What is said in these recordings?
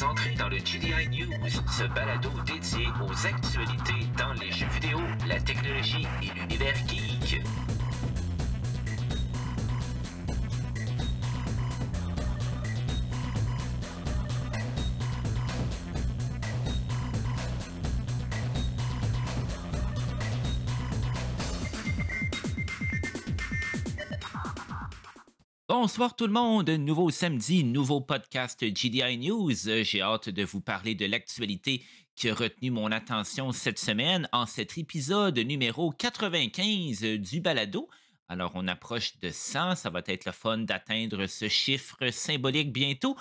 vous entrez dans le GDI News, ce balado dédié aux actualités dans les jeux vidéo, la technologie et l'univers geek. Bonsoir tout le monde, nouveau samedi, nouveau podcast GDI News. J'ai hâte de vous parler de l'actualité qui a retenu mon attention cette semaine en cet épisode numéro 95 du Balado. Alors, on approche de 100. Ça va être le fun d'atteindre ce chiffre symbolique bientôt.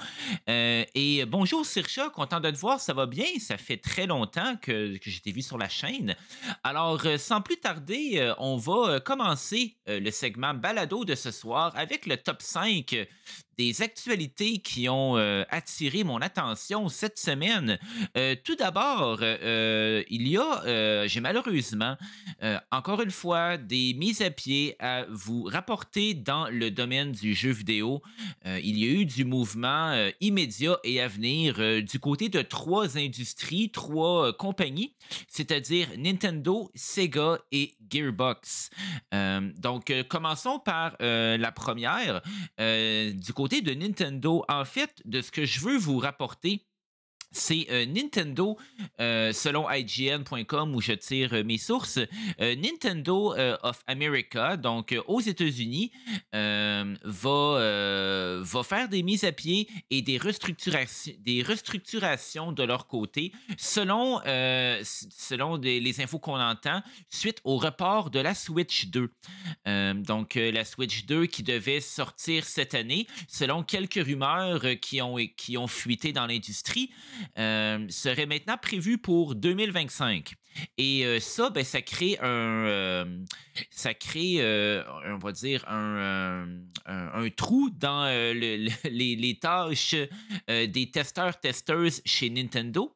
Euh, et bonjour, Sircha. Content de te voir. Ça va bien. Ça fait très longtemps que, que vu sur la chaîne. Alors, euh, sans plus tarder, euh, on va commencer le segment balado de ce soir avec le top 5 des actualités qui ont euh, attiré mon attention cette semaine. Euh, tout d'abord, euh, il y a, j'ai malheureusement, encore une fois, des mises à pied à vous rapporter dans le domaine du jeu vidéo. il y a eu du mouvement immédiat et à venir du côté de trois industries, trois compagnies, c'est-à-dire Nintendo, Sega et Gearbox. donc, commençons par la première. du côté de Nintendo, en fait, de ce que je veux vous rapporter, c'est euh, Nintendo, euh, selon IGN.com où je tire euh, mes sources, Nintendo of America, donc aux États-Unis, va, va faire des mises à pied et des, des restructurations de leur côté, selon, selon les infos qu'on entend, suite au report de la Switch 2. donc la Switch 2 qui devait sortir cette année, selon quelques rumeurs qui, ont, qui ont fuité dans l'industrie. Euh, serait maintenant prévu pour 2025. Et euh, ça, ben, ça crée un, euh, ça crée, on va dire un, trou dans les, tâches des testeurs testeuses chez Nintendo.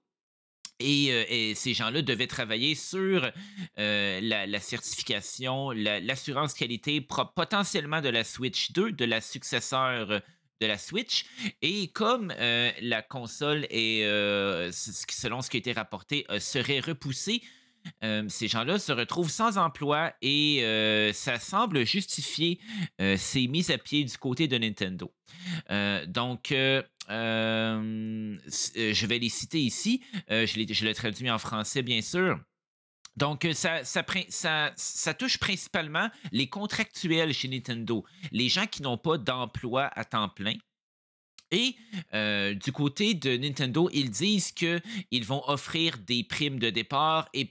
Et, ces gens-là devaient travailler sur la, certification, l'assurance qualité potentiellement de la Switch 2, de la successeur de la Switch. Et comme euh, la console est, euh, selon ce qui a été rapporté, euh, serait repoussée, ces gens-là se retrouvent sans emploi et ça semble justifier ces mises à pied du côté de Nintendo. donc, je vais les citer ici. je, je l'ai traduit en français, bien sûr. Donc, euh, ça, ça, touche principalement les contractuels chez Nintendo, les gens qui n'ont pas d'emploi à temps plein, et euh, du côté de Nintendo, ils disent qu'ils vont offrir des primes de départ et,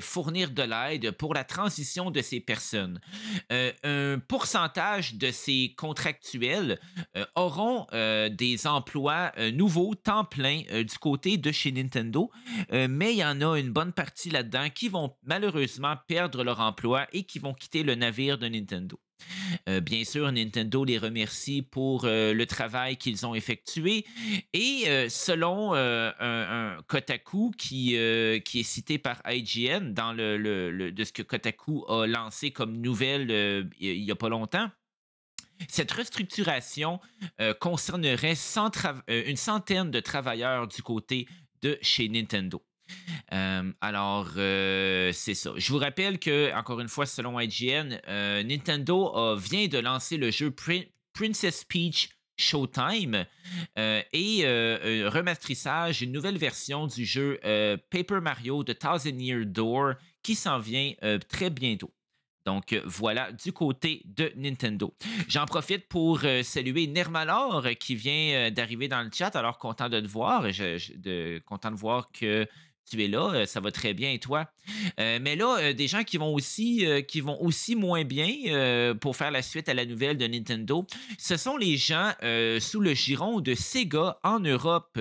fournir de l'aide pour la transition de ces personnes. Euh, un pourcentage de ces contractuels euh, auront des emplois nouveaux, temps plein, du côté de chez Nintendo, mais il y en a une bonne partie là-dedans qui vont malheureusement perdre leur emploi et qui vont quitter le navire de Nintendo. Euh, bien sûr, Nintendo les remercie pour euh, le travail qu'ils ont effectué. Et euh, selon un, Kotaku qui, est cité par IGN dans le, de ce que Kotaku a lancé comme nouvelle il n'y a pas longtemps, cette restructuration concernerait une centaine de travailleurs du côté de chez Nintendo. Euh, alors, euh, c'est ça. Je vous rappelle que, encore une fois, selon IGN, euh, Nintendo vient de lancer le jeu Princess Peach Showtime et un rematrissage, une nouvelle version du jeu Paper Mario de Thousand Year Door qui s'en vient très bientôt. Donc voilà du côté de Nintendo. J'en profite pour saluer Nermalor qui vient d'arriver dans le chat. Alors content de te voir, de, content de voir que tu es là, euh, ça va très bien toi. Euh, mais là, euh, des gens qui vont aussi, qui vont aussi moins bien pour faire la suite à la nouvelle de Nintendo, ce sont les gens sous le giron de Sega en Europe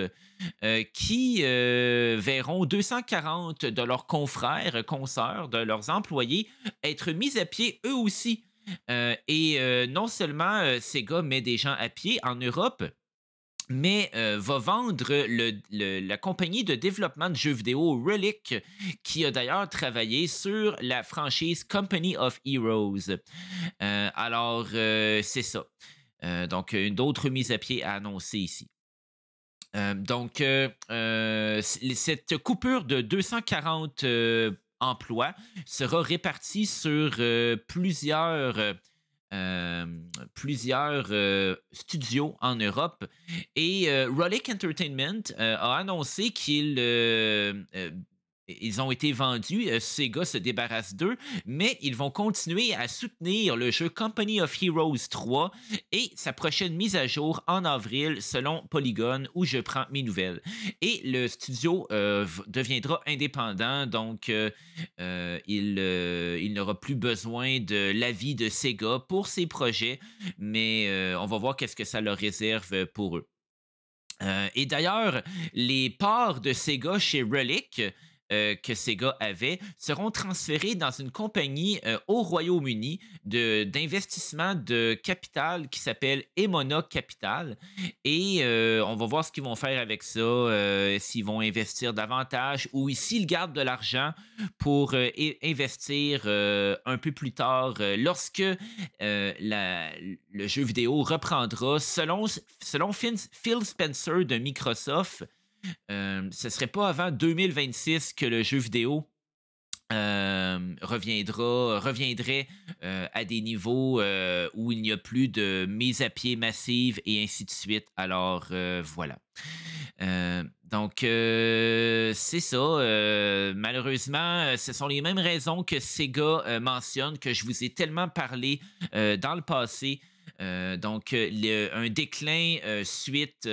qui verront 240 de leurs confrères, consoeurs, de leurs employés être mis à pied eux aussi. et non seulement Sega met des gens à pied en Europe, mais euh, va vendre la compagnie de développement de jeux vidéo Relic, qui a d'ailleurs travaillé sur la franchise Company of Heroes. Euh, alors, euh, c'est ça. donc, une autre mise à pied à annoncer ici. donc, cette coupure de 240 emplois sera répartie sur plusieurs euh, plusieurs euh, studios en Europe. Et euh, Entertainment a annoncé qu'il ils ont été vendus, euh, Sega se débarrasse d'eux, mais ils vont continuer à soutenir le jeu Company of Heroes 3 et sa prochaine mise à jour en avril selon Polygon où je prends mes nouvelles. Et le studio euh, deviendra indépendant, donc euh, il, n'aura plus besoin de l'avis de Sega pour ses projets, mais on va voir qu'est-ce que ça leur réserve pour eux. et d'ailleurs, les parts de Sega chez Relic, euh, que ces gars avaient seront transférés dans une compagnie euh, au Royaume-Uni d'investissement de, capital qui s'appelle Emona Capital. Et euh, on va voir ce qu'ils vont faire avec ça, s'ils vont investir davantage ou s'ils gardent de l'argent pour investir un peu plus tard lorsque le jeu vidéo reprendra. Selon, selon Phil Spencer de Microsoft, ce ne serait pas avant 2026 que le jeu vidéo reviendrait à des niveaux où il n'y a plus de mise à pied massive et ainsi de suite. Alors euh, voilà. donc c'est ça. malheureusement, ce sont les mêmes raisons que Sega mentionne que je vous ai tellement parlé dans le passé. donc un déclin suite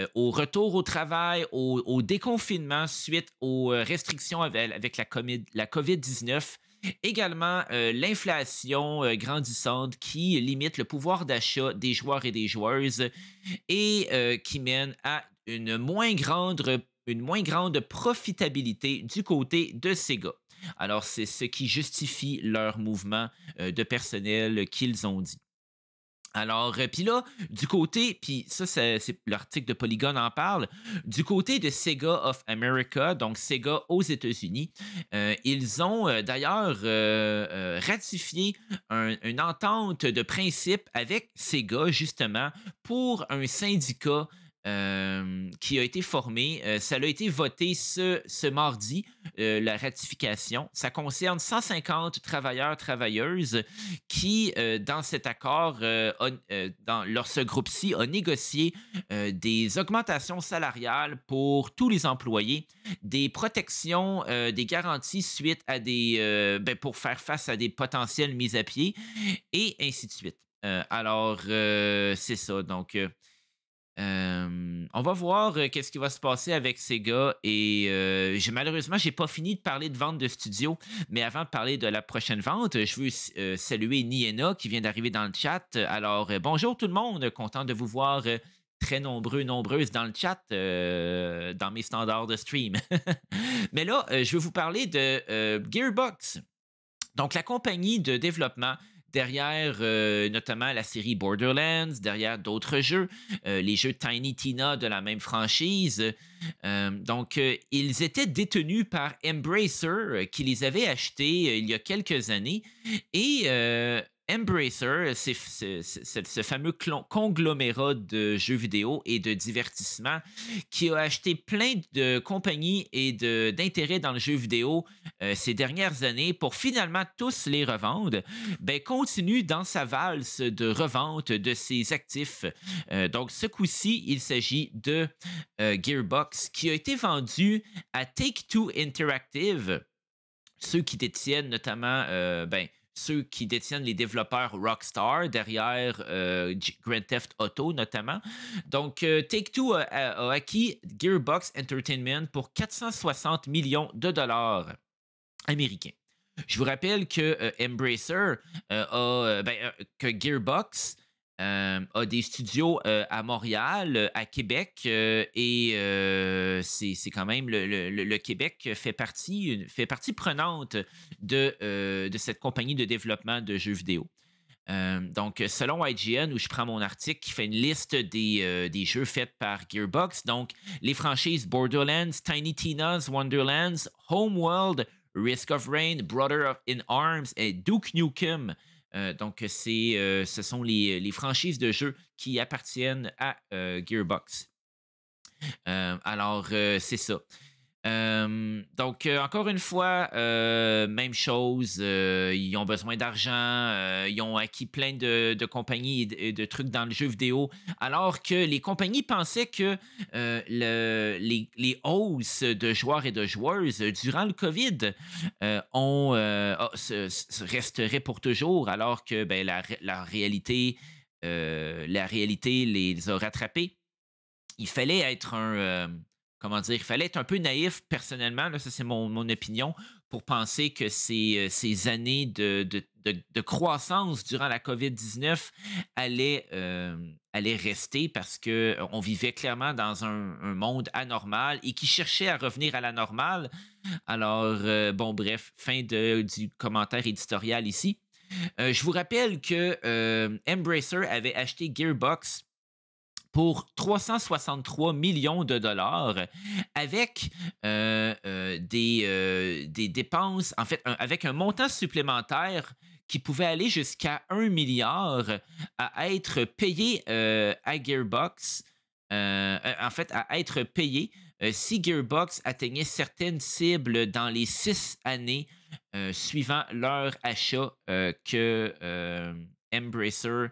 euh, au retour au travail, au, déconfinement suite aux euh, restrictions avec, la, la COVID-19. Également, euh, l'inflation grandissante qui limite le pouvoir d'achat des joueurs et des joueuses et qui mène à une moins grande une moins grande profitabilité du côté de ces gars. Alors, c'est ce qui justifie leur mouvement de personnel qu'ils ont dit. Alors, euh, puis là, du côté, puis ça, c'est l'article de Polygon en parle, du côté de Sega of America, donc Sega aux États-Unis, euh, ils ont euh, d'ailleurs ratifié une entente de principe avec Sega, justement, pour un syndicat euh, qui a été formé. Euh, ça a été voté ce, mardi, euh, la ratification. Ça concerne 150 travailleurs, travailleuses qui, dans cet accord, dans ce groupe-ci, ont négocié des augmentations salariales pour tous les employés, des protections, des garanties suite à des... Ben, pour faire face à des potentielles mises à pied et ainsi de suite. alors, c'est ça. Donc on va voir qu'est-ce qui va se passer avec ces gars et malheureusement, je malheureusement j'ai pas fini de parler de vente de studio, mais avant de parler de la prochaine vente, je veux saluer Niena qui vient d'arriver dans le chat. Alors bonjour tout le monde, content de vous voir très nombreux, nombreuses dans le chat, dans mes standards de stream. mais là, je veux vous parler de Gearbox, donc la compagnie de développement derrière euh, notamment la série Borderlands, derrière d'autres jeux, euh, les jeux Tiny Tina de la même franchise. Euh, donc, ils étaient détenus par Embracer qui les avait achetés il y a quelques années et Embracer, c'est ce fameux conglomérat de jeux vidéo et de divertissement qui a acheté plein de compagnies et d'intérêts dans le jeu vidéo euh, ces dernières années pour finalement tous les revendre, ben, continue dans sa valse de revente de ses actifs. Euh, donc, ce coup-ci, il s'agit de euh, Gearbox qui a été vendu à Take-Two Interactive, ceux qui détiennent notamment... ben, ceux qui détiennent les développeurs Rockstar derrière euh, Grand Theft Auto notamment. Donc, euh, Take-Two a, acquis Gearbox Entertainment pour 460 millions de dollars américains. Je vous rappelle que euh, Embracer a, ben, que Gearbox euh, a des studios euh, à Montréal, à Québec, euh, et c'est quand même le, Québec fait partie, fait partie prenante de, cette compagnie de développement de jeux vidéo. donc, selon IGN, où je prends mon article qui fait une liste des, jeux faits par Gearbox, donc les franchises Borderlands, Tiny Tina's Wonderlands, Homeworld, Risk of Rain, Brother in Arms et Duke Nukem euh, donc, euh, ce sont les, les, franchises de jeux qui appartiennent à euh, Gearbox. alors, c'est ça. Euh, donc, euh, encore une fois, euh, même chose, ils ont besoin d'argent, ils ont acquis plein de, compagnies et de, trucs dans le jeu vidéo, alors que les compagnies pensaient que les, hausses de joueurs et de joueuses durant le COVID ah, resteraient pour toujours, alors que ben, la, réalité, la réalité les a rattrapés. Il fallait être un comment dire, il fallait être un peu naïf personnellement, là, ça c'est mon, opinion, pour penser que ces, euh, ces années de, croissance durant la COVID-19 euh, allaient, rester parce qu'on euh, vivait clairement dans un, monde anormal et qui cherchait à revenir à la normale. Alors, bon, bref, fin du commentaire éditorial ici. je vous rappelle que Embracer avait acheté Gearbox pour 363 millions de dollars avec euh, euh, euh, des, dépenses, en fait, avec un montant supplémentaire qui pouvait aller jusqu'à 1 milliard à être payé à Gearbox, en fait, à être payé si Gearbox atteignait certaines cibles dans les six années suivant leur achat que Embracer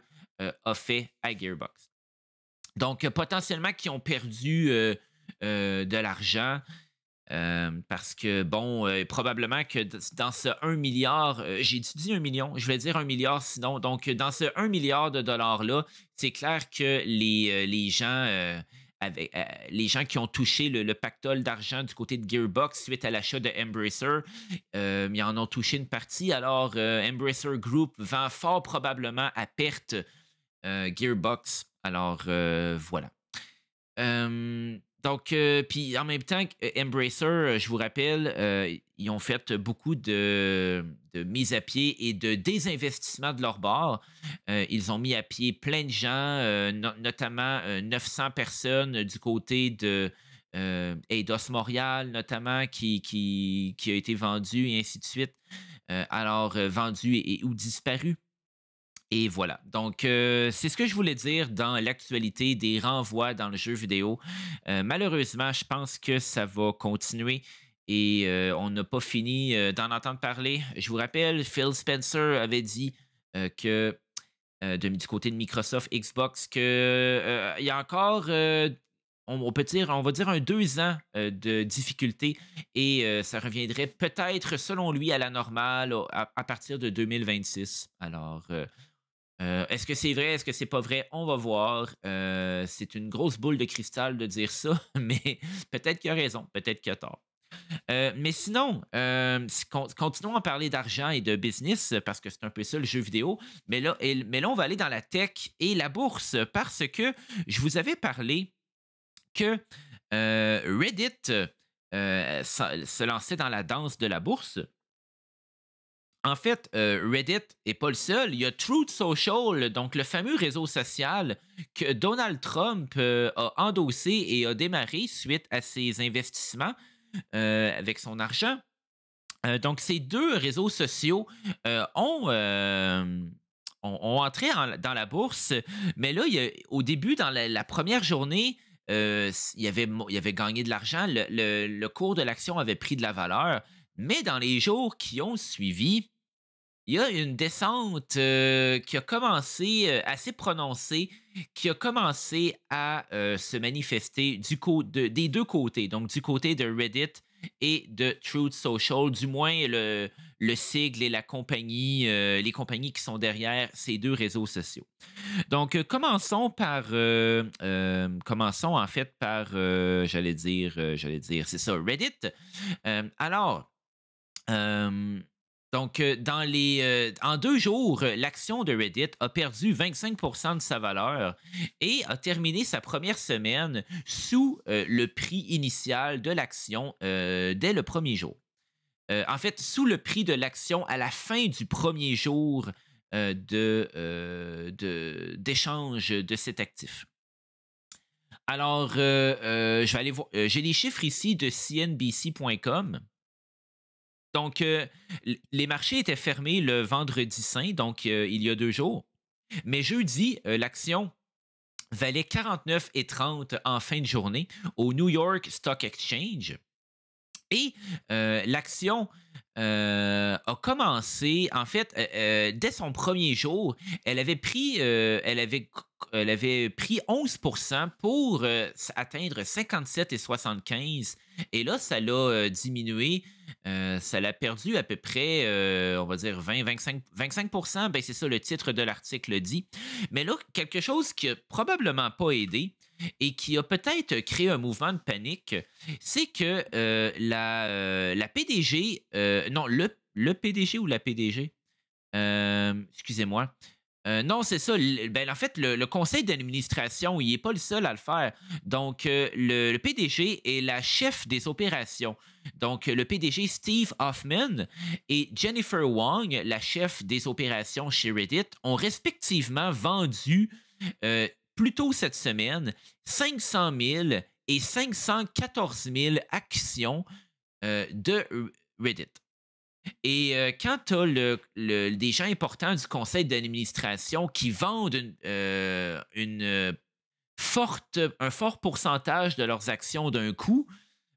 a fait à Gearbox. Donc, euh, potentiellement, qui ont perdu euh, euh, de l'argent. parce que, bon, probablement que dans ce 1 milliard, j'ai dit 1 million, je vais dire 1 milliard sinon. Donc, dans ce 1 milliard de dollars-là, c'est clair que les, gens. Avec, les gens qui ont touché le, pactole d'argent du côté de Gearbox suite à l'achat de Embracer. ils en ont touché une partie. Alors, Embracer Group vend fort probablement à perte Gearbox. Alors euh, voilà. donc, euh, puis en même temps, euh, Embracer, je vous rappelle, ils ont fait beaucoup de, mises à pied et de désinvestissements de leur bord. ils ont mis à pied plein de gens, notamment 900 personnes du côté de Eidos Montréal, notamment, qui, qui, a été vendu et ainsi de suite. alors, vendu et, ou disparu. Et voilà. Donc, euh, c'est ce que je voulais dire dans l'actualité des renvois dans le jeu vidéo. Euh, malheureusement, je pense que ça va continuer. Et euh, on n'a pas fini d'en entendre parler. Je vous rappelle, Phil Spencer avait dit que de, du côté de Microsoft Xbox, qu'il y a encore on, peut dire, on va dire un deux ans de difficulté et ça reviendrait peut-être, selon lui, à la normale à, partir de 2026. Alors, euh, est-ce que c'est vrai? Est-ce que c'est pas vrai? On va voir. Euh, c'est une grosse boule de cristal de dire ça, mais peut-être qu'il a raison, peut-être qu'il a tort. Euh, mais sinon, continuons à parler d'argent et de business parce que c'est un peu ça le jeu vidéo. Mais là, mais là, on va aller dans la tech et la bourse parce que je vous avais parlé que Reddit se lançait dans la danse de la bourse. En fait, euh, Reddit n'est pas le seul. Il y a Truth Social, donc le fameux réseau social que Donald Trump euh, a endossé et a démarré suite à ses investissements euh, avec son argent. donc, ces deux réseaux sociaux ont entré dans la bourse. Mais là, au début, dans la, première journée, il, avait, avait, gagné de l'argent. le, cours de l'action avait pris de la valeur. Mais dans les jours qui ont suivi, il y a une descente euh, qui a commencé euh, assez prononcée, qui a commencé à euh, se manifester du de, des deux côtés, donc du côté de Reddit et de Truth Social, du moins le, le sigle et la compagnie, les compagnies qui sont derrière ces deux réseaux sociaux. Donc, commençons par, commençons en fait par, j'allais dire, j'allais dire, c'est ça, Reddit. alors, donc, euh, dans euh, en deux jours, l'action de Reddit a perdu 25 de sa valeur et a terminé sa première semaine sous euh, le prix initial de l'action dès le premier jour. en fait, sous le prix de l'action à la fin du premier jour d'échange de, de cet actif. Alors, J'ai les chiffres ici de CNBC.com. Donc, euh, les marchés étaient fermés le vendredi saint, donc euh, il y a deux jours. Mais jeudi, euh, l'action valait 49,30 en fin de journée au New York Stock Exchange. Et l'action euh, a commencé, en fait, euh, euh, dès son premier jour, elle avait pris, elle avait, avait pris 11 pour atteindre 57 Et et là, ça l'a diminué. ça l'a perdu à peu près, on va dire 20, 25, 25 ben c'est ça le titre de l'article dit. Mais là, quelque chose qui n'a probablement pas aidé, et qui a peut-être créé un mouvement de panique, c'est que euh, la, euh, la, PDG, euh, non, le, le, PDG ou la PDG, excusez-moi, non, c'est ça. Ben, en fait, le, conseil d'administration, il n'est pas le seul à le faire. Donc, le, PDG est la chef des opérations. Donc, le PDG Steve Hoffman et Jennifer Wong, la chef des opérations chez Reddit, ont respectivement vendu plus tôt cette semaine, 500 000 et 514 000 actions euh, de Reddit. Et euh, quand tu as le, des gens importants du conseil d'administration qui vendent euh, un fort pourcentage de leurs actions d'un coup,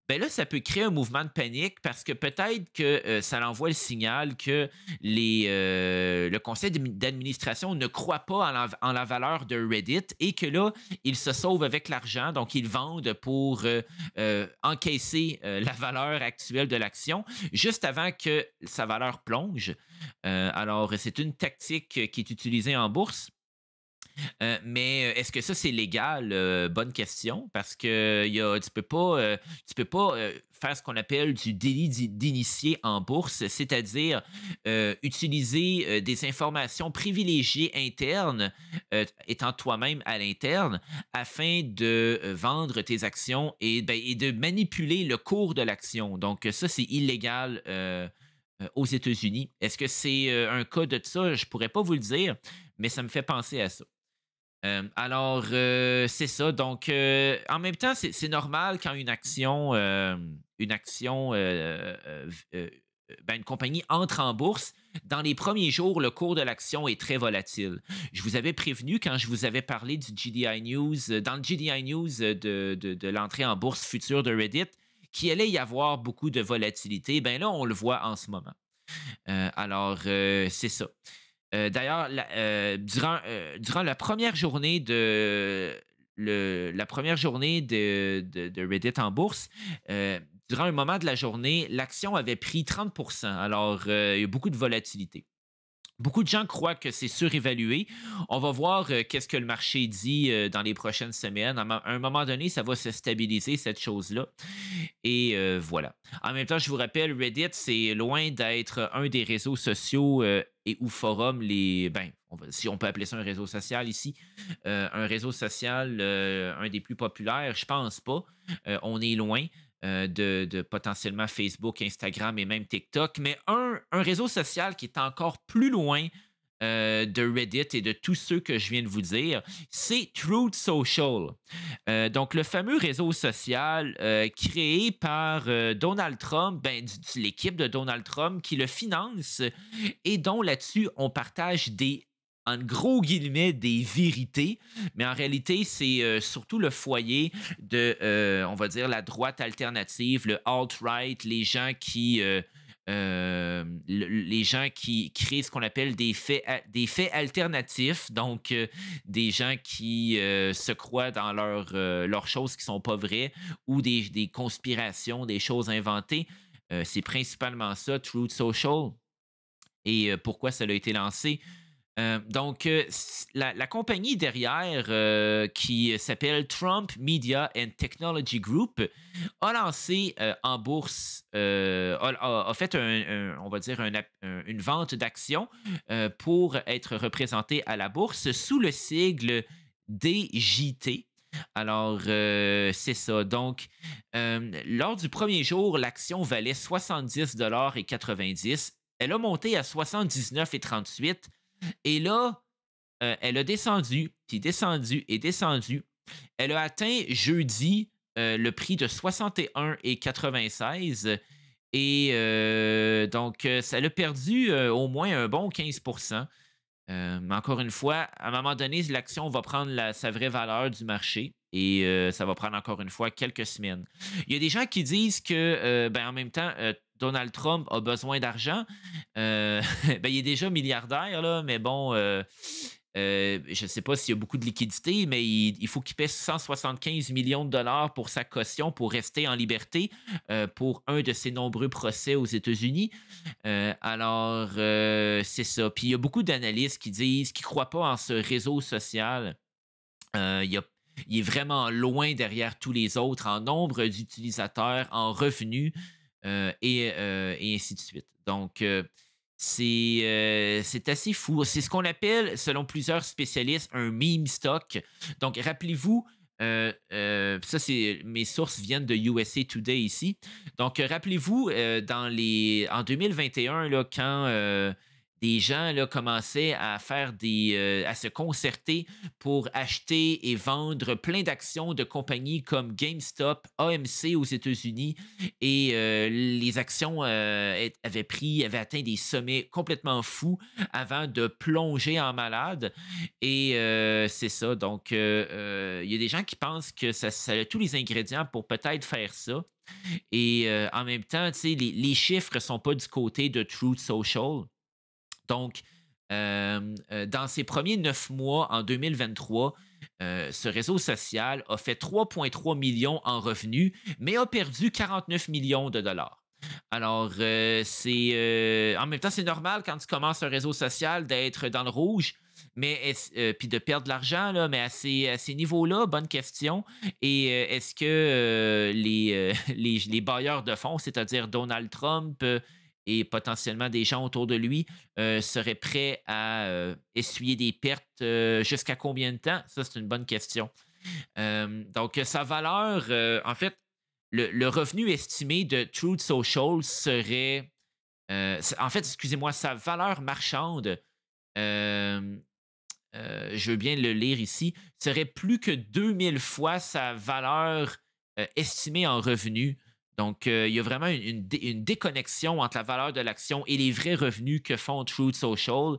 ben là, ça peut créer un mouvement de panique parce que peut-être que euh, ça l'envoie le signal que les, euh, le conseil d'administration ne croit pas en la, valeur de Reddit et que là, ils se sauvent avec l'argent, donc ils vendent pour euh, encaisser la valeur actuelle de l'action juste avant que sa valeur plonge. alors, c'est une tactique qui est utilisée en bourse. Euh, mais euh, est-ce que ça c'est légal euh, Bonne question parce que tu peux pas, tu peux pas faire ce qu'on appelle du délit d'initié en bourse, c'est-à-dire utiliser des informations privilégiées internes, étant toi-même à l'interne, afin de vendre tes actions ben, et, de manipuler le cours de l'action. Donc ça c'est illégal aux États-Unis. Est-ce que c'est un cas de ça? Je pourrais pas vous le dire, mais ça me fait penser à ça. Euh, alors, euh, c'est ça. Donc, euh, en même temps, c'est normal quand une action, une action, ben, une compagnie entre en bourse. Dans les premiers jours, le cours de l'action est très volatile. Je vous avais prévenu quand je vous avais parlé du GDI News, dans le GDI News de, l'entrée en bourse future de Reddit, qu'il allait y avoir beaucoup de volatilité. Ben là, on le voit en ce moment. alors, c'est ça. Euh, d'ailleurs, euh, euh, durant, la première journée de la première journée de, Reddit en bourse, durant un moment de la journée, l'action avait pris 30 Alors, il y a beaucoup de volatilité. Beaucoup de gens croient que c'est surévalué. On va voir euh, qu'est-ce que le marché dit euh, dans les prochaines semaines. À un moment donné, ça va se stabiliser, cette chose-là. Et euh, voilà. En même temps, je vous rappelle, Reddit, c'est loin d'être un des réseaux sociaux et ou forums les... Ben, si on peut appeler ça un réseau social ici, un réseau social, un des plus populaires, je pense pas. on est loin. Euh, de, potentiellement Facebook, Instagram et même TikTok, mais un, réseau social qui est encore plus loin euh, de Reddit et de tous ceux que je viens de vous dire, c'est Truth Social. Euh, donc, le fameux réseau social créé par Donald Trump, ben, l'équipe de Donald Trump qui le finance et dont là-dessus on partage des en gros guillemets des vérités, mais en réalité, c'est euh, surtout le foyer de, euh, on va dire, la droite alternative, le alt-right, les gens qui... Euh, les gens qui créent ce qu'on appelle des faits, des faits alternatifs, donc des gens qui se croient dans leurs choses qui sont pas vraies ou des, des conspirations, des choses inventées. c'est principalement ça, Truth Social. Et pourquoi ça a été lancé? Euh, donc, euh, la, compagnie derrière, euh, qui s'appelle Trump Media and Technology Group, a lancé en bourse, a, fait, on va dire, une vente d'actions pour être représentée à la bourse sous le sigle DJT. Alors, c'est ça. Donc, lors du premier jour, l'action valait 70,90 Elle a monté à 79,38 et là, euh, elle a descendu, puis descendu et descendu. Elle a atteint jeudi euh, le prix de 61,96 et euh, donc ça l'a perdu au moins un bon 15 mais encore une fois, à un moment donné, l'action va prendre sa vraie valeur du marché et ça va prendre encore une fois quelques semaines. Il y a des gens qui disent que, ben, en même temps, Donald Trump a besoin d'argent. Euh, ben, il est déjà milliardaire, là, mais bon, euh, euh, je ne sais pas s'il y a beaucoup de liquidités, mais il, faut qu'il pèse 175 millions de dollars pour sa caution pour rester en liberté pour un de ses nombreux procès aux États-Unis. alors, c'est ça. Puis il y a beaucoup d'analystes qui disent, qui ne croient pas en ce réseau social. il il est vraiment loin derrière tous les autres en nombre d'utilisateurs, en revenus. Euh, euh, et, ainsi de suite. Donc, euh, c'est, assez fou. C'est ce qu'on appelle, selon plusieurs spécialistes, un meme stock. Donc, rappelez-vous, ça, c'est mes sources viennent de USA Today ici. Donc, rappelez-vous, dans les en 2021, là, quand les gens là, commençaient à faire des, euh, à se concerter pour acheter et vendre plein d'actions de compagnies comme GameStop, AMC aux États-Unis et euh, les actions euh, avaient pris, avaient atteint des sommets complètement fous avant de plonger en malade. Et c'est ça. Donc, il y a des gens qui pensent que ça, a tous les ingrédients pour peut-être faire ça. Et en même temps, les, les chiffres ne sont pas du côté de Truth Social. Donc, euh, euh, dans ces premiers neuf mois en 2023, euh, ce réseau social a fait 3,3 millions en revenus, mais a perdu 49 millions de dollars. Alors, c'est en même temps, c'est normal quand tu commences un réseau social d'être dans le rouge, mais puis de perdre de l'argent, là, mais à ces, niveaux-là, bonne question. Et est-ce que les, bailleurs de fonds, c'est-à-dire Donald Trump, et potentiellement des gens autour de lui euh, seraient prêts à euh, essuyer des pertes euh, jusqu'à combien de temps? Ça, c'est une bonne question. donc, sa valeur, en fait, le, revenu estimé de Truth Social serait, en fait, excusez-moi, sa valeur marchande, je veux bien le lire ici, serait plus que 2000 fois sa valeur estimée en revenu donc, euh, il y a vraiment une, déconnexion entre la valeur de l'action et les vrais revenus que font Truth Social.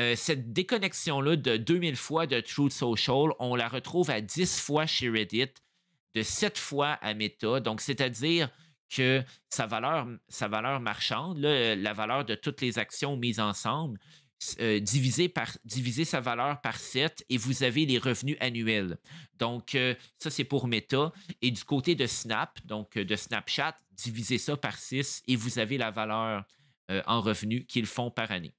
Euh, cette déconnexion-là de 2000 fois de Truth Social, on la retrouve à 10 fois chez Reddit, de 7 fois à Meta. Donc, c'est-à-dire que sa valeur, sa valeur marchande, la valeur de toutes les actions mises ensemble, euh, divisez par, sa valeur par 7 et vous avez les revenus annuels. Donc, euh, ça, c'est pour Meta. Et du côté de Snap, donc euh, de Snapchat, divisez ça par 6 et vous avez la valeur en revenus qu'ils font par année.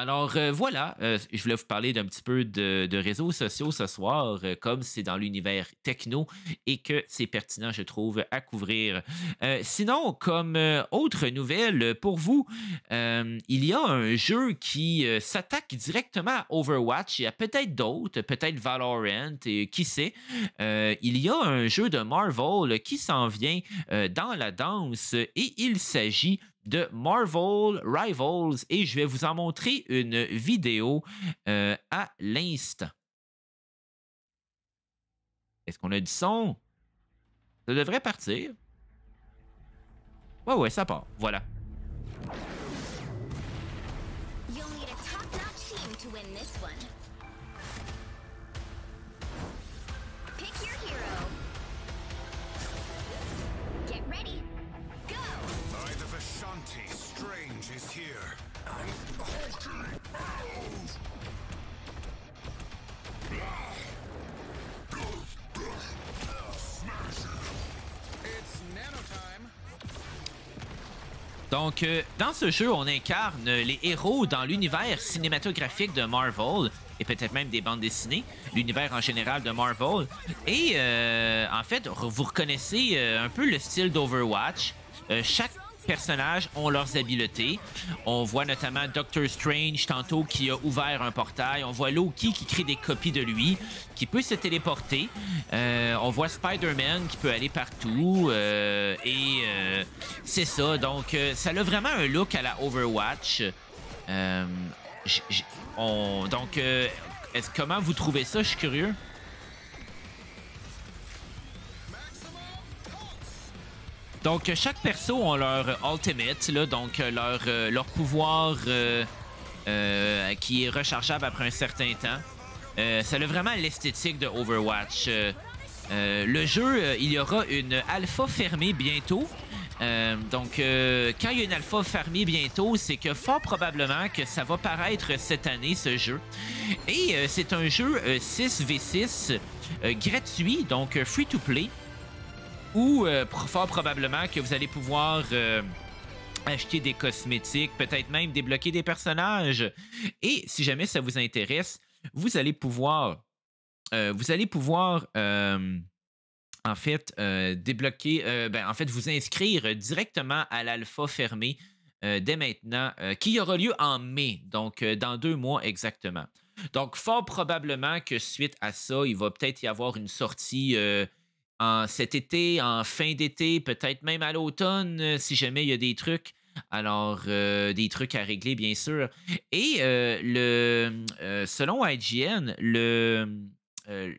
Alors euh, voilà, euh, je voulais vous parler d'un petit peu de, réseaux sociaux ce soir, euh, comme c'est dans l'univers techno et que c'est pertinent, je trouve, à couvrir. sinon, comme autre nouvelle pour vous, il y a un jeu qui s'attaque directement à Overwatch. Il y a peut-être d'autres, peut-être Valorant, et qui sait. il y a un jeu de Marvel qui s'en vient dans la danse et il s'agit de Marvel Rivals et je vais vous en montrer une vidéo euh, à l'instant. Est-ce qu'on a du son? Ça devrait partir. Ouais, ouais, ça part. Voilà. Donc, euh, dans ce jeu, on incarne les héros dans l'univers cinématographique de Marvel et peut-être même des bandes dessinées, l'univers en général de Marvel. Et euh, en fait, vous reconnaissez euh, un peu le style d'Overwatch. chaque personnages ont leurs habiletés. On voit notamment Doctor Strange tantôt qui a ouvert un portail. On voit Loki qui crée des copies de lui, qui peut se téléporter. Euh, on voit Spider-Man qui peut aller partout. Euh, et euh, c'est ça. Donc, ça a vraiment un look à la Overwatch. donc, comment vous trouvez ça? Je suis curieux. Donc, chaque perso ont leur ultimate, là, donc euh, leur, euh, leur pouvoir euh, qui est rechargeable après un certain temps. ça a vraiment l'esthétique de Overwatch. le jeu, il y aura une alpha fermée bientôt. donc, quand il y a une alpha fermée bientôt, c'est que fort probablement que ça va paraître cette année, ce jeu. Et c'est un jeu 6v6 gratuit, donc free to play ou euh, fort probablement que vous allez pouvoir euh, acheter des cosmétiques, peut-être même débloquer des personnages. Et si jamais ça vous intéresse, vous allez pouvoir, euh, vous allez pouvoir en fait débloquer, ben, en fait vous inscrire directement à l'alpha fermé dès maintenant, qui aura lieu en mai, donc dans deux mois exactement. Donc fort probablement que suite à ça, il va peut-être y avoir une sortie cet été, en fin d'été, peut-être même à l'automne, euh, si jamais il y a des trucs. Alors, euh, des trucs à régler, bien sûr. Et euh, le, selon IGN,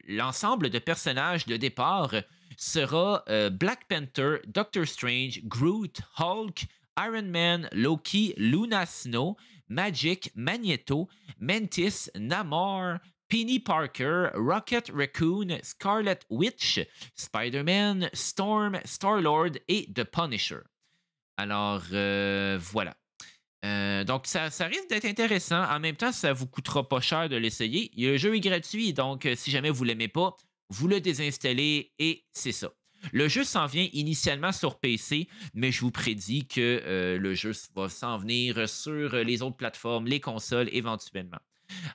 l'ensemble de personnages de départ sera Black Panther, Doctor Strange, Groot, Hulk, Iron Man, Loki, Luna Snow, Magic, Magneto, Mantis, Namor, Penny Parker, Rocket Raccoon, Scarlet Witch, Spider-Man, Storm, Star-Lord et The Punisher. Alors, euh, voilà. Euh, donc, ça, risque d'être intéressant. En même temps, ça vous coûtera pas cher de l'essayer. Le jeu est gratuit, donc euh, si jamais vous l'aimez pas, vous le désinstallez et c'est ça. Le jeu s'en vient initialement sur PC, mais je vous prédis que le jeu va s'en venir sur les autres plateformes, les consoles éventuellement.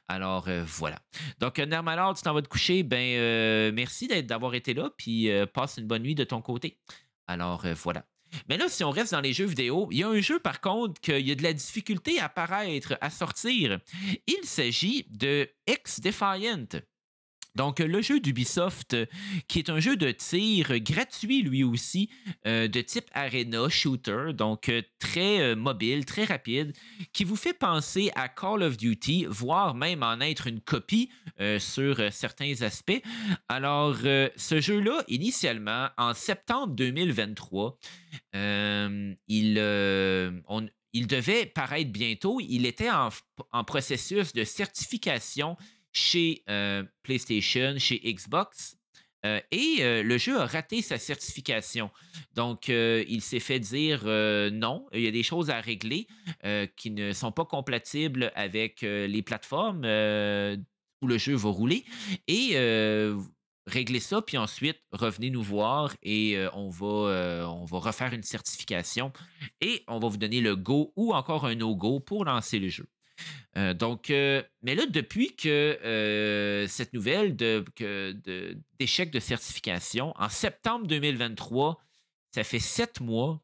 Alors euh, voilà. Donc, euh, Nermalard, tu t'en vas te coucher. Ben, euh, merci d'avoir été là, puis passe une bonne nuit de ton côté. Alors voilà. Mais là, si on reste dans les jeux vidéo, il y a un jeu par contre qu'il y a de la difficulté à paraître, à sortir. Il s'agit de X Defiant. Donc, le jeu d'Ubisoft, euh, qui est un jeu de tir gratuit lui aussi, euh, de type arena shooter, donc euh, très mobile, très rapide, qui vous fait penser à Call of Duty, voire même en être une copie sur certains aspects. Alors, ce jeu-là, initialement, en septembre 2023, il, il devait paraître bientôt. Il était en processus de certification chez euh, PlayStation, chez Xbox. Euh, et euh, le jeu a raté sa certification. Donc, il s'est fait dire non, il y a des choses à régler qui ne sont pas compatibles avec les plateformes où le jeu va rouler. Et régler ça, puis ensuite revenez nous voir et on, va, on va refaire une certification et on va vous donner le go ou encore un no-go pour lancer le jeu. Euh, donc, euh, mais là, depuis que euh, cette nouvelle d'échec de, de, certification, en septembre 2023, ça fait sept mois,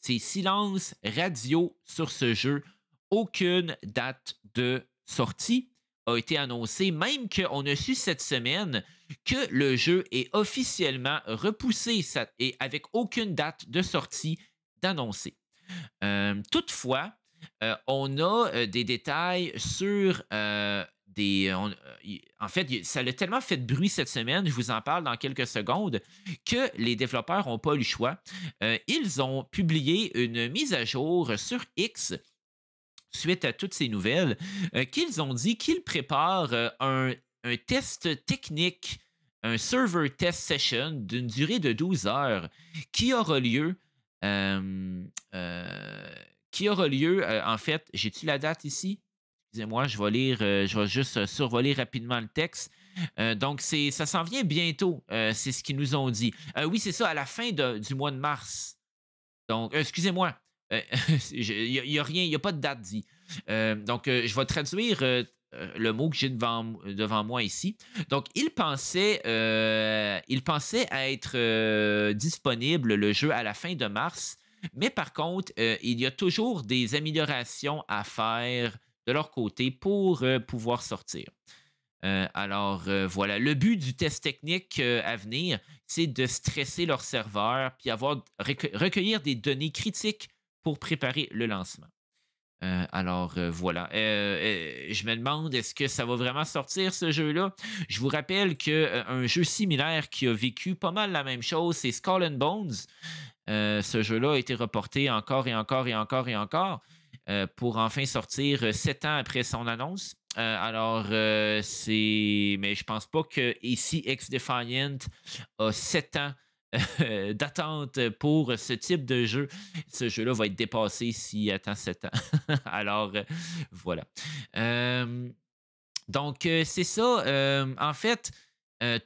c'est silence radio sur ce jeu. Aucune date de sortie a été annoncée, même qu'on a su cette semaine que le jeu est officiellement repoussé et avec aucune date de sortie d'annoncée. toutefois, euh, on a des détails sur des. en fait, ça a tellement fait de bruit cette semaine, je vous en parle dans quelques secondes, que les développeurs n'ont pas eu le choix. ils ont publié une mise à jour sur X suite à toutes ces nouvelles, qu'ils ont dit qu'ils préparent un, un, test technique, un server test session d'une durée de 12 heures qui aura lieu qui aura lieu, euh, en fait, j'ai-tu la date ici? Excusez-moi, je vais lire, euh, je vais juste euh, survoler rapidement le texte. donc, ça s'en vient bientôt, c'est ce qu'ils nous ont dit. oui, c'est ça, à la fin du mois de mars. Donc, excusez-moi, il n'y a, rien, il n'y a pas de date dit. donc, je vais traduire le mot que j'ai devant, devant, moi ici. Donc, il pensait, il pensait être disponible le jeu à la fin de mars, mais par contre, euh, il y a toujours des améliorations à faire de leur côté pour euh, pouvoir sortir. Euh, alors voilà, le but du test technique à venir, c'est de stresser leur serveur puis avoir recueillir des données critiques pour préparer le lancement. alors voilà. je me demande est-ce que ça va vraiment sortir ce jeu-là. Je vous rappelle qu'un jeu similaire qui a vécu pas mal la même chose, c'est Skull and Bones. Euh, ce jeu-là a été reporté encore et encore et encore et encore euh, pour enfin sortir euh, sept ans après son annonce. alors, c'est. Mais je pense pas que ici X Defiant a sept ans. d'attente pour ce type de jeu. Ce jeu-là va être dépassé s'il attend sept ans. alors, voilà. donc, c'est ça. en fait,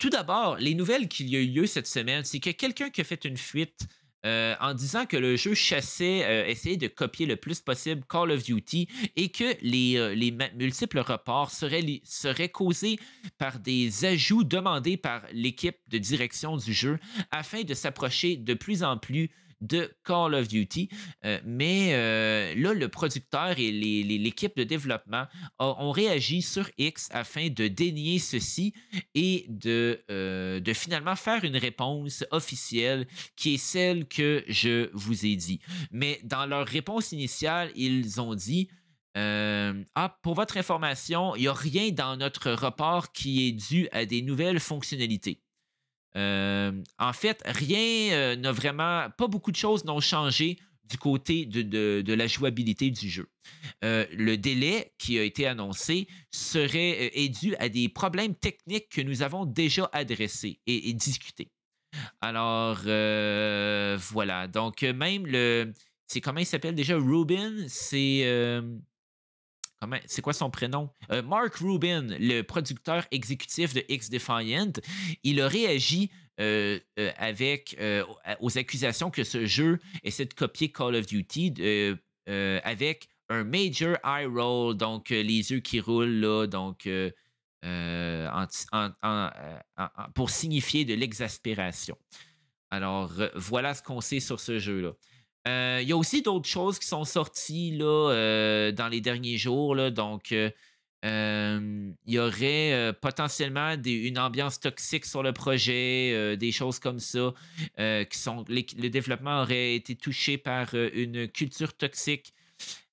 tout d'abord, les nouvelles qu'il y a eu cette semaine, c'est que quelqu'un qui a fait une fuite euh, en disant que le jeu chassait, euh, essayait de copier le plus possible Call of Duty et que les, euh, multiples reports seraient, seraient, causés par des ajouts demandés par l'équipe de direction du jeu afin de s'approcher de plus en plus de Call of Duty. Euh, mais euh, là, le producteur et l'équipe de développement ont, réagi sur X afin de dénier ceci et euh, de, finalement faire une réponse officielle qui est celle que je vous ai dit. Mais dans leur réponse initiale, ils ont dit... ah, pour votre information, il n'y a rien dans notre report qui est dû à des nouvelles fonctionnalités. Euh, en fait, rien euh, n'a vraiment, pas beaucoup de choses n'ont changé du côté de, la jouabilité du jeu. Euh, le délai qui a été annoncé serait, est dû à des problèmes techniques que nous avons déjà adressés et, discutés. Alors, voilà. Donc, même le. C'est comment il s'appelle déjà? Rubin, c'est c'est quoi son prénom? Euh, Mark Rubin, le producteur exécutif de X Defiant, il a réagi euh, euh, aux accusations que ce jeu essaie de copier Call of Duty avec un major eye roll, donc les yeux qui roulent, là, donc pour signifier de l'exaspération. Alors, voilà ce qu'on sait sur ce jeu-là. Euh, il y a aussi d'autres choses qui sont sorties là, euh, dans les derniers jours. donc, euh, il y aurait potentiellement une ambiance toxique sur le projet, des choses comme ça. qui sont, le développement aurait été touché par une culture toxique.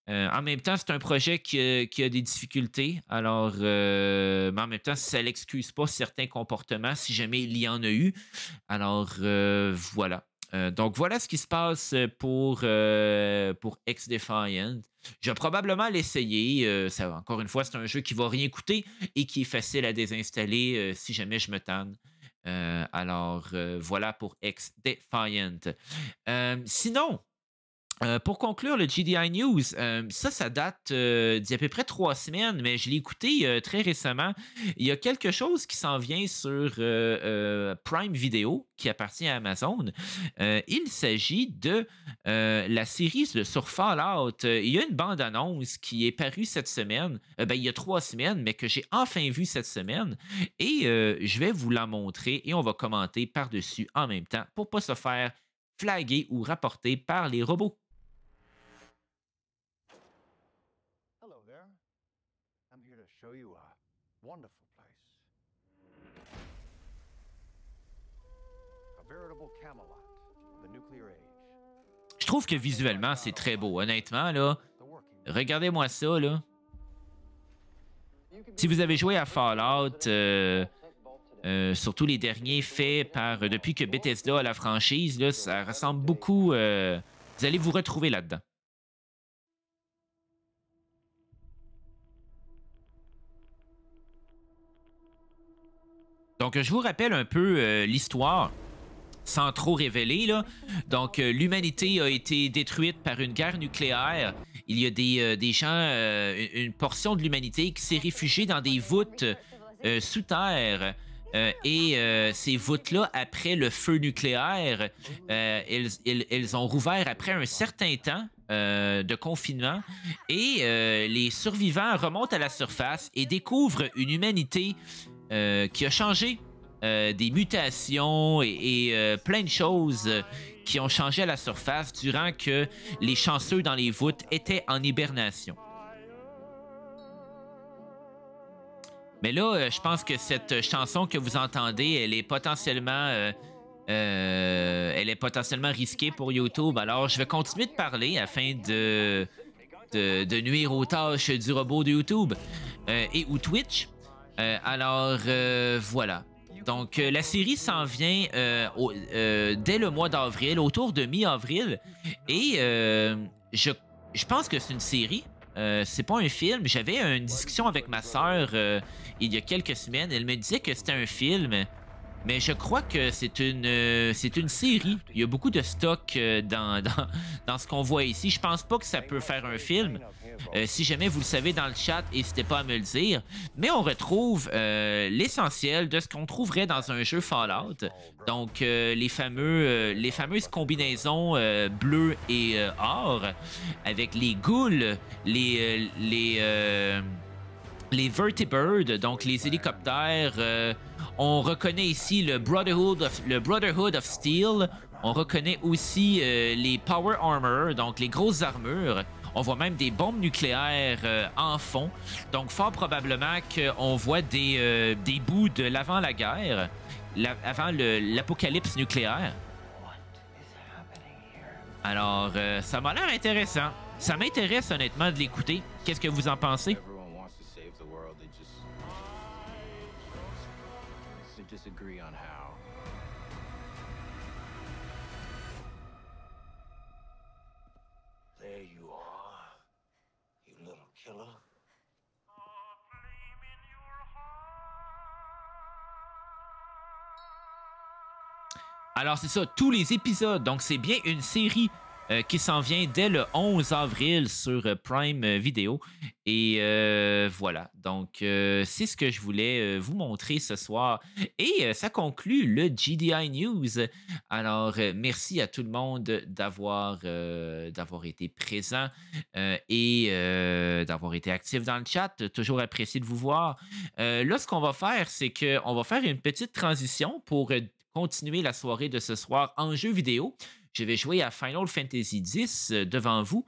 en même temps, c'est un projet qui, a des difficultés. Alors, mais en même temps, ça n'excuse pas certains comportements si jamais il y en a eu. Alors, voilà. Euh, donc voilà ce qui se passe euh, pour, euh, X Defiant. Je vais probablement l'essayer. encore une fois, c'est un jeu qui va rien coûter et qui est facile à désinstaller si jamais je me tanne. alors voilà pour X Defiant. sinon, euh, pour conclure, le GDI News, euh, ça, ça date euh, a à peu près trois semaines, mais je l'ai écouté très récemment. Il y a quelque chose qui s'en vient sur Prime Video, qui appartient à Amazon. il s'agit de la série sur Fallout. Il y a une bande-annonce qui est parue cette semaine, ben, il y a trois semaines, mais que j'ai enfin vue cette semaine. Et je vais vous la montrer et on va commenter par-dessus en même temps pour ne pas se faire flaguer ou rapporter par les robots. Je trouve que visuellement, c'est très beau. Honnêtement, là, regardez-moi ça, Si vous avez joué à Fallout, euh, euh, surtout les derniers faits par depuis que Bethesda a la franchise, là, ça ressemble beaucoup. Euh, vous allez vous retrouver là-dedans. Donc, je vous rappelle un peu l'histoire sans trop révéler. Là. Donc, euh, l'humanité a été détruite par une guerre nucléaire. Il y a des, euh, gens, euh, une portion de l'humanité qui s'est réfugiée dans des voûtes sous terre. et ces voûtes-là, après le feu nucléaire, elles, elles, ont rouvert après un certain temps de confinement et les survivants remontent à la surface et découvrent une humanité qui a changé euh, des mutations et, euh, plein de choses euh, qui ont changé à la surface durant que les chanceux dans les voûtes étaient en hibernation. Mais là, je pense que cette chanson que vous entendez, elle est potentiellement, elle est potentiellement risquée pour YouTube. Alors, je vais continuer de parler afin de, de nuire aux tâches du robot de YouTube et ou Twitch. alors, voilà. Donc, euh, la série s'en vient euh, euh, dès le mois d'avril, autour de mi-avril. Et je, je pense que c'est une série. c'est pas un film. J'avais une discussion avec ma sœur il y a quelques semaines. Elle me disait que c'était un film, mais je crois que c'est une, euh, c'est une série. Il y a beaucoup de stock euh, dans, dans, ce qu'on voit ici. Je pense pas que ça peut faire un film. Euh, si jamais vous le savez dans le chat, n'hésitez pas à me le dire. Mais on retrouve l'essentiel de ce qu'on trouverait dans un jeu Fallout. Donc les, fameux, les fameuses combinaisons bleu et or avec les ghouls, les, les, les vertibirds, donc les hélicoptères. On reconnaît ici le Brotherhood of, le Brotherhood of Steel. On reconnaît aussi euh, les Power Armor, donc les grosses armures. On voit même des bombes nucléaires euh, en fond. Donc fort probablement qu'on voit des, euh, bouts de l'avant la guerre, avant l'apocalypse nucléaire. Alors, ça m'a l'air intéressant. Ça m'intéresse honnêtement de l'écouter. Qu'est-ce que vous en pensez? Alors c'est ça, tous les épisodes, donc c'est bien une série euh, qui s'en vient dès le 11 avril sur euh, Prime euh, Video. Et voilà, donc c'est ce que je voulais vous montrer ce soir. Et ça conclut le GDI News. Alors, merci à tout le monde d'avoir d'avoir été présent et d'avoir été actif dans le chat. Toujours apprécié de vous voir. là, ce qu'on va faire, c'est qu'on va faire une petite transition pour continuer la soirée de ce soir en jeu vidéo. Je vais jouer à Final Fantasy X euh, devant vous.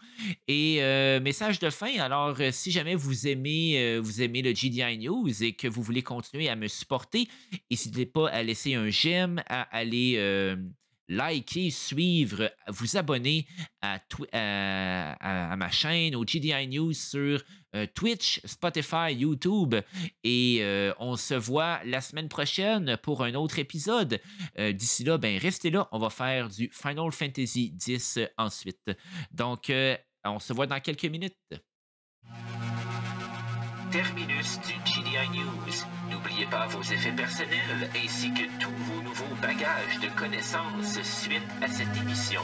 Et euh, message de fin, alors euh, si jamais vous aimez, vous aimez le GDI News et que vous voulez continuer à me supporter, n'hésitez pas à laisser un j'aime, à aller... liker, suivre, vous abonner à, ma chaîne, au GDI News sur euh, Twitch, Spotify, YouTube. Et euh, on se voit la semaine prochaine pour un autre épisode. Euh, d'ici là, ben, restez là. On va faire du Final Fantasy X ensuite. Donc, on se voit dans quelques minutes. Terminus du GDI News. N'oubliez pas vos effets personnels ainsi que tous vos nouveaux bagages de connaissances suite à cette émission.